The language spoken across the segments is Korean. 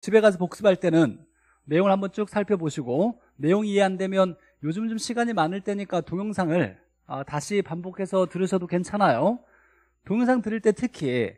집에 가서 복습할 때는 내용을 한번 쭉 살펴보시고 내용이 이해 안 되면 요즘 좀 시간이 많을 때니까 동영상을 아, 다시 반복해서 들으셔도 괜찮아요 동영상 들을 때 특히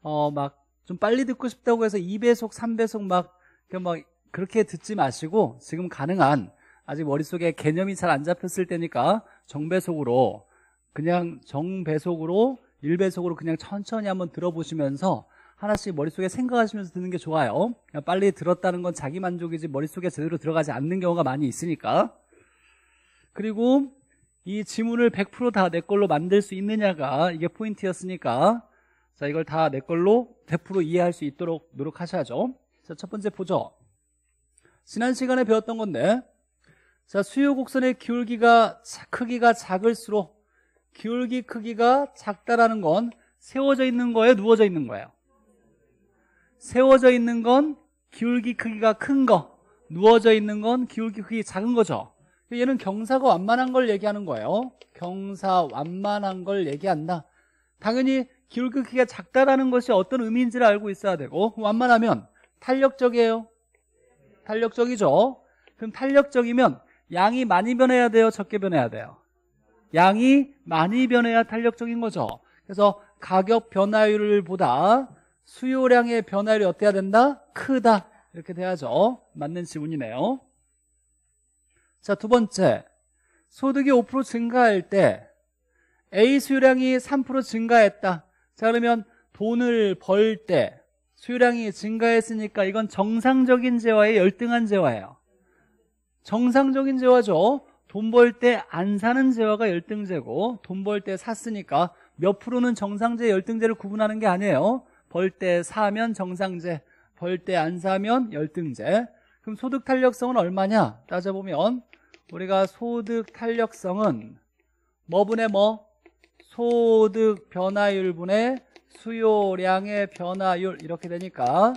어막좀 빨리 듣고 싶다고 해서 2배속 3배속 막, 막 그렇게 듣지 마시고 지금 가능한 아직 머릿속에 개념이 잘 안 잡혔을 때니까 정배속으로 그냥 정배속으로 1배속으로 그냥 천천히 한번 들어보시면서 하나씩 머릿속에 생각하시면서 듣는 게 좋아요. 빨리 들었다는 건 자기 만족이지 머릿속에 제대로 들어가지 않는 경우가 많이 있으니까. 그리고 이 지문을 100%다 내 걸로 만들 수 있느냐가 이게 포인트였으니까 자 이걸 다 내 걸로 100% 이해할 수 있도록 노력하셔야죠. 자첫 번째 보죠. 지난 시간에 배웠던 건데 자 수요 곡선의 기울기가 크기가 작을수록 기울기 크기가 작다라는 건 세워져 있는 거에 누워져 있는 거예요. 세워져 있는 건 기울기 크기가 큰 거, 누워져 있는 건 기울기 크기 작은 거죠. 얘는 경사가 완만한 걸 얘기하는 거예요. 경사 완만한 걸 얘기한다. 당연히 기울기 크기가 작다라는 것이 어떤 의미인지를 알고 있어야 되고 완만하면 탄력적이에요. 탄력적이죠. 그럼 탄력적이면 양이 많이 변해야 돼요? 적게 변해야 돼요? 양이 많이 변해야 탄력적인 거죠. 그래서 가격 변화율보다 수요량의 변화율이 어때야 된다? 크다. 이렇게 돼야죠. 맞는 지문이네요. 자, 두 번째. 소득이 5% 증가할 때 A 수요량이 3% 증가했다. 자, 그러면 돈을 벌 때 수요량이 증가했으니까 이건 정상적인 재화의 열등한 재화예요. 정상적인 재화죠. 돈 벌 때 안 사는 재화가 열등재고 돈 벌 때 샀으니까 몇 프로는 정상재 열등재를 구분하는 게 아니에요. 벌때 사면 정상제, 벌 때 안 사면 열등제. 그럼 소득 탄력성은 얼마냐? 따져보면 우리가 소득 탄력성은 뭐분의 뭐? 소득 변화율분의 수요량의 변화율 이렇게 되니까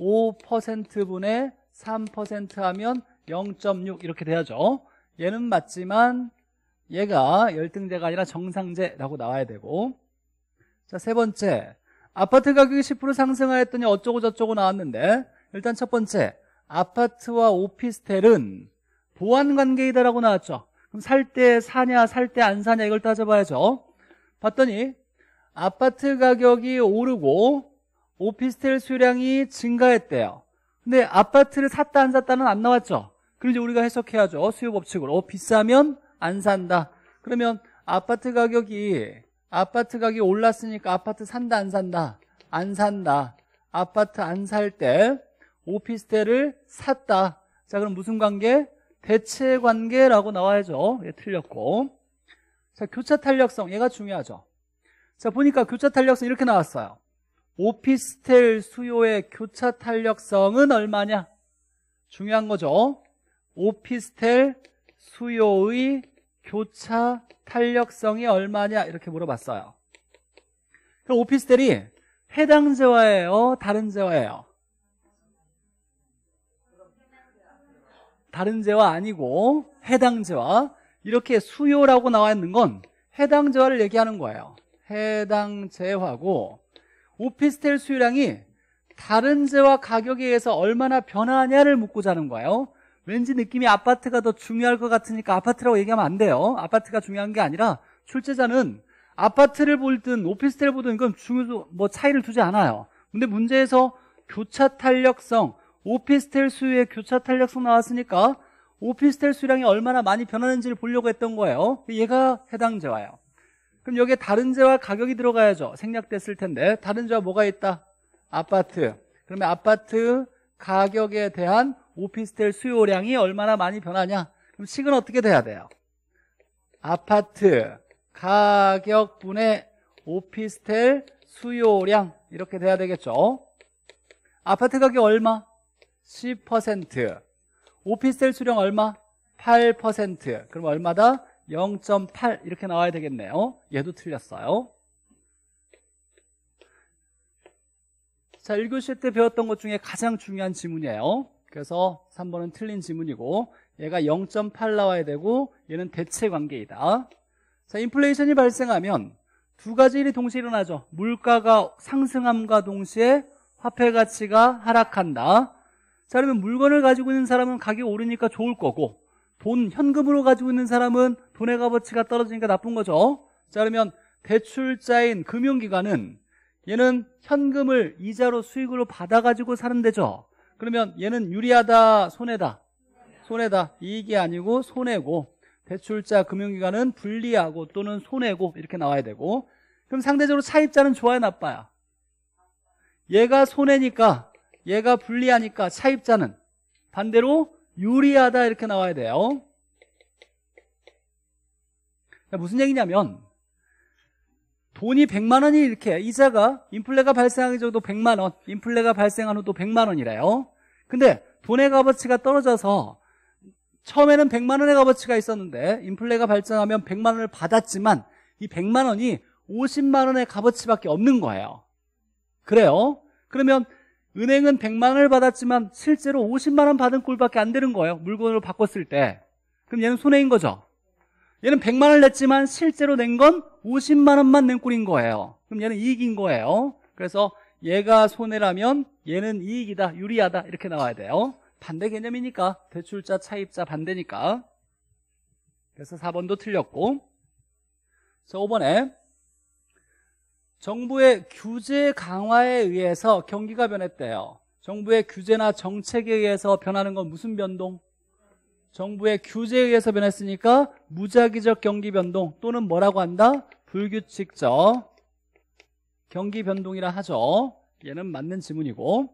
5%분의 3% 하면 0.6 이렇게 돼야죠 얘는 맞지만 얘가 열등제가 아니라 정상제라고 나와야 되고 자 세 번째 아파트 가격이 10% 상승하였더니 어쩌고저쩌고 나왔는데 일단 첫 번째 아파트와 오피스텔은 보안관계이다라고 나왔죠 그럼 살 때 사냐 살 때 안 사냐 이걸 따져봐야죠 봤더니 아파트 가격이 오르고 오피스텔 수량이 증가했대요 근데 아파트를 샀다 안 샀다는 안 나왔죠 그럼 이 우리가 해석해야죠 수요 법칙으로 어, 비싸면 안 산다 그러면 아파트 가격이 아파트 가격이 올랐으니까 아파트 산다 안 산다 안 산다 아파트 안 살 때 오피스텔을 샀다 자 그럼 무슨 관계? 대체 관계라고 나와야죠 얘 예, 틀렸고 자 교차 탄력성 얘가 중요하죠 자 보니까 교차 탄력성 이렇게 나왔어요 오피스텔 수요의 교차 탄력성은 얼마냐 중요한 거죠 오피스텔 수요의 교차 탄력성이 얼마냐 이렇게 물어봤어요. 그럼 오피스텔이 해당 재화예요? 다른 재화예요? 다른 재화 아니고 해당 재화 이렇게 수요라고 나와 있는 건 해당 재화를 얘기하는 거예요. 해당 재화고 오피스텔 수요량이 다른 재화 가격에 의해서 얼마나 변하냐를 묻고자 하는 거예요. 왠지 느낌이 아파트가 더 중요할 것 같으니까 아파트라고 얘기하면 안 돼요. 아파트가 중요한 게 아니라 출제자는 아파트를 보든 오피스텔을 보든 그럼 중요 뭐 차이를 두지 않아요. 근데 문제에서 교차 탄력성 오피스텔 수의 교차 탄력성 나왔으니까 오피스텔 수량이 얼마나 많이 변하는지를 보려고 했던 거예요. 얘가 해당 재화예요. 그럼 여기에 다른 재화 가격이 들어가야죠. 생략됐을 텐데 다른 재화 뭐가 있다? 아파트. 그러면 아파트 가격에 대한 오피스텔 수요량이 얼마나 많이 변하냐 그럼 식은 어떻게 돼야 돼요? 아파트 가격분의 오피스텔 수요량 이렇게 돼야 되겠죠 아파트 가격 얼마? 10% 오피스텔 수령 얼마? 8% 그럼 얼마다? 0.8 이렇게 나와야 되겠네요 얘도 틀렸어요 자 1교시 때 배웠던 것 중에 가장 중요한 지문이에요 그래서 3번은 틀린 지문이고 얘가 0.8 나와야 되고 얘는 대체 관계이다. 자, 인플레이션이 발생하면 두 가지 일이 동시에 일어나죠. 물가가 상승함과 동시에 화폐 가치가 하락한다. 자, 그러면 물건을 가지고 있는 사람은 가격이 오르니까 좋을 거고 돈, 현금으로 가지고 있는 사람은 돈의 값어치가 떨어지니까 나쁜 거죠. 자, 그러면 대출자인 금융기관은 얘는 현금을 이자로 수익으로 받아가지고 사는 데죠. 그러면 얘는 유리하다, 손해다. 손해다. 이익이 아니고 손해고 대출자 금융기관은 불리하고 또는 손해고 이렇게 나와야 되고 그럼 상대적으로 차입자는 좋아요, 나빠요? 얘가 손해니까 얘가 불리하니까 차입자는 반대로 유리하다 이렇게 나와야 돼요. 무슨 얘기냐면 돈이 100만 원이 이렇게 이자가 인플레가 발생하기 전도 100만 원, 인플레가 발생한 후도 100만 원이래요. 근데 돈의 값어치가 떨어져서 처음에는 100만 원의 값어치가 있었는데 인플레가 발생하면 100만 원을 받았지만 이 100만 원이 50만 원의 값어치밖에 없는 거예요. 그래요? 그러면 은행은 100만 원을 받았지만 실제로 50만 원 받은 꼴밖에 안 되는 거예요. 물건으로 바꿨을 때. 그럼 얘는 손해인 거죠. 얘는 100만 원을 냈지만 실제로 낸 건 50만 원만 낸 꼴인 거예요. 그럼 얘는 이익인 거예요. 그래서 얘가 손해라면 얘는 이익이다, 유리하다 이렇게 나와야 돼요. 반대 개념이니까 대출자, 차입자 반대니까. 그래서 4번도 틀렸고 자 5번에 정부의 규제 강화에 의해서 경기가 변했대요. 정부의 규제나 정책에 의해서 변하는 건 무슨 변동? 정부의 규제에 의해서 변했으니까 무작위적 경기 변동 또는 뭐라고 한다? 불규칙적 경기 변동이라 하죠. 얘는 맞는 지문이고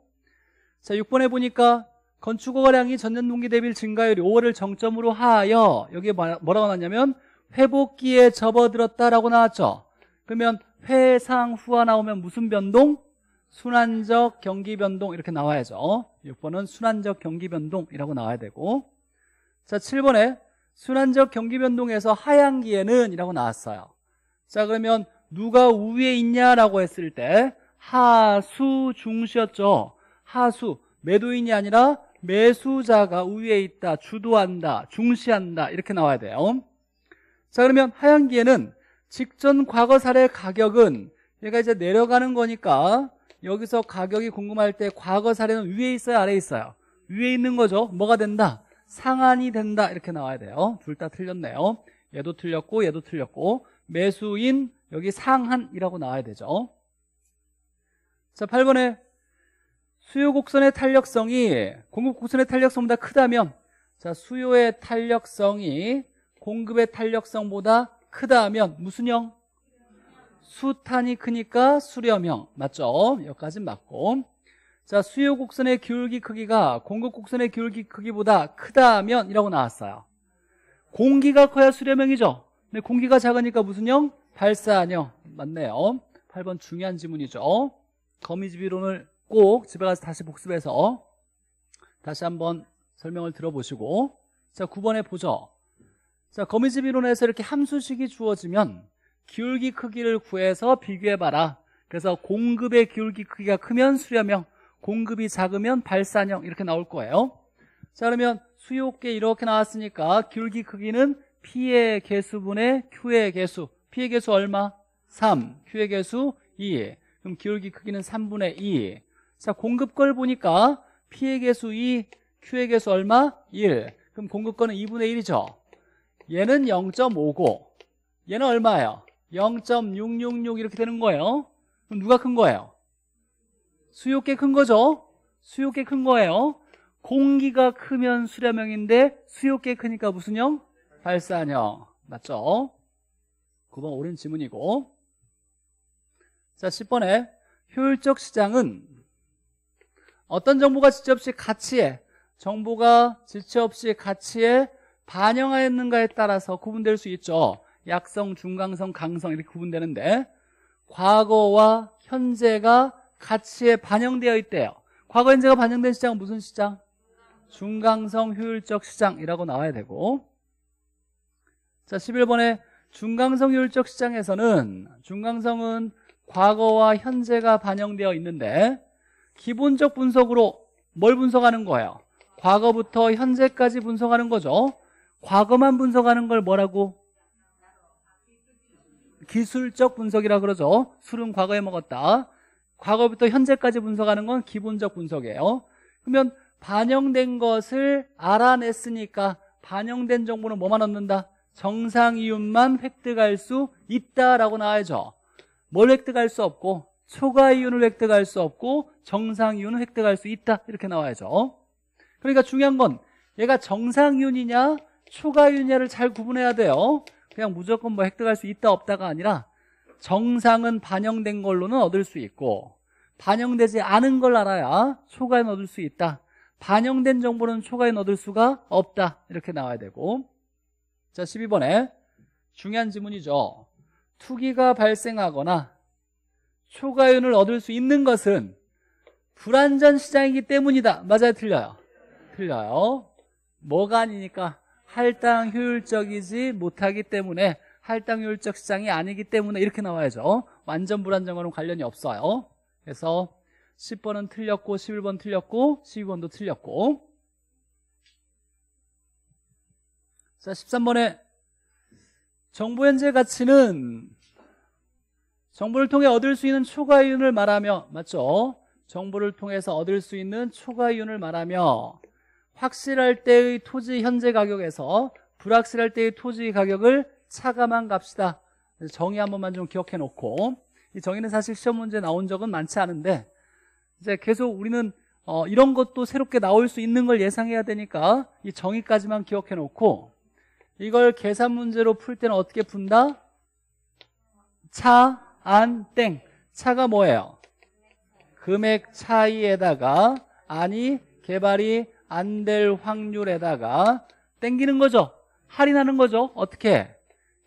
자 6번에 보니까 건축거래량이 전년 동기 대비 증가율 이 5월을 정점으로 하여 여기에 뭐, 뭐라고 나왔냐면 회복기에 접어들었다라고 나왔죠. 그러면 회상 후가 나오면 무슨 변동? 순환적 경기 변동 이렇게 나와야죠. 6번은 순환적 경기 변동이라고 나와야 되고 자, 7번에 순환적 경기 변동에서 하향기에는 이라고 나왔어요. 자, 그러면 누가 우위에 있냐라고 했을 때 하수 중시였죠. 하수 매도인이 아니라 매수자가 우위에 있다, 주도한다, 중시한다 이렇게 나와야 돼요. 자, 그러면 하향기에는 직전 과거 사례 가격은 얘가 이제 내려가는 거니까 여기서 가격이 궁금할 때 과거 사례는 위에 있어요, 아래에 있어요? 위에 있는 거죠. 뭐가 된다? 상한이 된다 이렇게 나와야 돼요 둘 다 틀렸네요 얘도 틀렸고 얘도 틀렸고 매수인 여기 상한이라고 나와야 되죠 자 8번에 수요 곡선의 탄력성이 공급 곡선의 탄력성보다 크다면 자 수요의 탄력성이 공급의 탄력성보다 크다면 무슨 형? 수탄이 크니까 수렴형 맞죠? 여기까지 맞고 자, 수요 곡선의 기울기 크기가 공급 곡선의 기울기 크기보다 크다면 이라고 나왔어요. 공기가 커야 수렴형이죠. 근데 공기가 작으니까 무슨 형? 발사형. 맞네요. 8번 중요한 지문이죠. 거미집 이론을 꼭 집에 가서 다시 복습해서 다시 한번 설명을 들어보시고 자, 9번에 보죠. 자, 거미집 이론에서 이렇게 함수식이 주어지면 기울기 크기를 구해서 비교해봐라. 그래서 공급의 기울기 크기가 크면 수렴형, 공급이 작으면 발산형 이렇게 나올 거예요 자 그러면 수요계 이렇게 나왔으니까 기울기 크기는 P의 개수분의 Q의 개수 P의 개수 얼마? 3 Q의 개수 2 그럼 기울기 크기는 3분의 2 자, 공급걸 보니까 P의 개수 2 Q의 개수 얼마? 1 그럼 공급건은 2분의 1이죠 얘는 0.5고 얘는 얼마예요? 0.666 이렇게 되는 거예요 그럼 누가 큰 거예요? 수요꽤 큰 거죠? 수요꽤 큰 거예요. 공기가 크면 수렴형인데 수요꽤 크니까 무슨 형? 발산형. 맞죠? 9번 옳은 지문이고 자 10번에 효율적 시장은 어떤 정보가 지체 없이 가치에 정보가 지체 없이 가치에 반영하였는가에 따라서 구분될 수 있죠 약성, 중강성, 강성 이렇게 구분되는데 과거와 현재가 가치에 반영되어 있대요. 과거 인재가 반영된 시장은 무슨 시장? 중강성 효율적 시장이라고 나와야 되고 자 11번에 중강성 효율적 시장에서는 중강성은 과거와 현재가 반영되어 있는데 기본적 분석으로 뭘 분석하는 거예요? 과거부터 현재까지 분석하는 거죠 과거만 분석하는 걸 뭐라고? 기술적 분석이라 그러죠 술은 과거에 먹었다 과거부터 현재까지 분석하는 건 기본적 분석이에요. 그러면 반영된 것을 알아냈으니까 반영된 정보는 뭐만 얻는다? 정상 이윤만 획득할 수 있다라고 나와야죠. 뭘 획득할 수 없고 초과 이윤을 획득할 수 없고 정상 이윤을 획득할 수 있다 이렇게 나와야죠. 그러니까 중요한 건 얘가 정상 이윤이냐 초과 이윤이냐를 잘 구분해야 돼요. 그냥 무조건 뭐 획득할 수 있다 없다가 아니라 정상은 반영된 걸로는 얻을 수 있고 반영되지 않은 걸 알아야 초과에 얻을 수 있다 반영된 정보는 초과에 얻을 수가 없다 이렇게 나와야 되고 자 12번에 중요한 지문이죠 투기가 발생하거나 초과윤을 얻을 수 있는 것은 불완전 시장이기 때문이다 맞아요 틀려요 틀려요 뭐가 아니니까 할당 효율적이지 못하기 때문에 할당효율적 시장이 아니기 때문에 이렇게 나와야죠. 어? 완전 불안정과는 관련이 없어요. 그래서 10번은 틀렸고 11번 틀렸고 12번도 틀렸고 자 13번에 정보 현재 가치는 정보를 통해 얻을 수 있는 초과 이윤을 말하며 맞죠? 정보를 통해서 얻을 수 있는 초과 이윤을 말하며 확실할 때의 토지 현재 가격에서 불확실할 때의 토지 가격을 차가만 갑시다. 정의 한 번만 좀 기억해 놓고 이 정의는 사실 시험 문제 나온 적은 많지 않은데 이제 계속 우리는 어, 이런 것도 새롭게 나올 수 있는 걸 예상해야 되니까 이 정의까지만 기억해 놓고 이걸 계산 문제로 풀 때는 어떻게 푼다? 차, 안, 땡 차가 뭐예요? 금액 차이에다가 아니 개발이 안 될 확률에다가 땡기는 거죠 할인하는 거죠 어떻게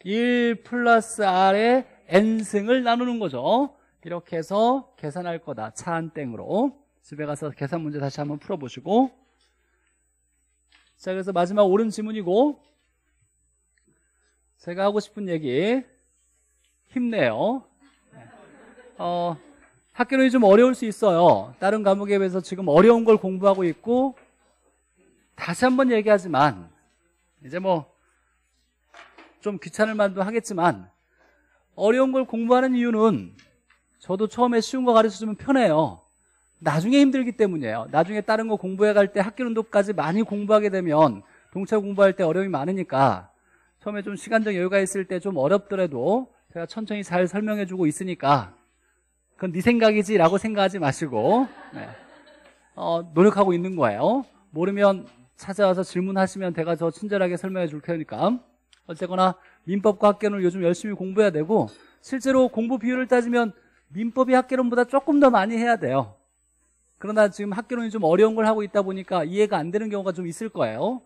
1 플러스 R의 N승을 나누는 거죠. 이렇게 해서 계산할 거다. 차 한땡으로. 집에 가서 계산 문제 다시 한번 풀어보시고. 자, 그래서 마지막 옳은 지문이고. 제가 하고 싶은 얘기. 힘내요. 어, 학교는 좀 어려울 수 있어요. 다른 과목에 비해서 지금 어려운 걸 공부하고 있고, 다시 한번 얘기하지만, 이제 뭐, 좀 귀찮을 만도 하겠지만 어려운 걸 공부하는 이유는 저도 처음에 쉬운 거 가르쳐주면 편해요. 나중에 힘들기 때문이에요. 나중에 다른 거 공부해 갈 때 학기운동까지 많이 공부하게 되면 동차 공부할 때 어려움이 많으니까 처음에 좀 시간적 여유가 있을 때 좀 어렵더라도 제가 천천히 잘 설명해주고 있으니까 그건 네 생각이지라고 생각하지 마시고 네. 어, 노력하고 있는 거예요. 모르면 찾아와서 질문하시면 제가 더 친절하게 설명해 줄 테니까. 어쨌거나 민법과 학계론을 요즘 열심히 공부해야 되고 실제로 공부 비율을 따지면 민법이 학계론보다 조금 더 많이 해야 돼요. 그러나 지금 학계론이 좀 어려운 걸 하고 있다 보니까 이해가 안 되는 경우가 좀 있을 거예요.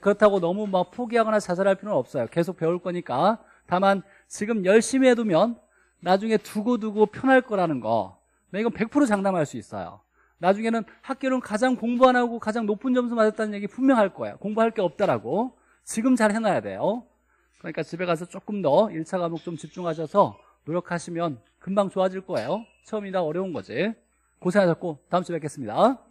그렇다고 너무 막 포기하거나 자살할 필요는 없어요. 계속 배울 거니까. 다만 지금 열심히 해두면 나중에 두고두고 편할 거라는 거. 네, 이건 100% 장담할 수 있어요. 나중에는 학교론 가장 공부 안 하고 가장 높은 점수 맞았다는 얘기 분명할 거예요. 공부할 게 없다라고. 지금 잘 해놔야 돼요. 그러니까 집에 가서 조금 더 1차 과목 좀 집중하셔서 노력하시면 금방 좋아질 거예요. 처음이라 어려운 거지. 고생하셨고 다음 주에 뵙겠습니다.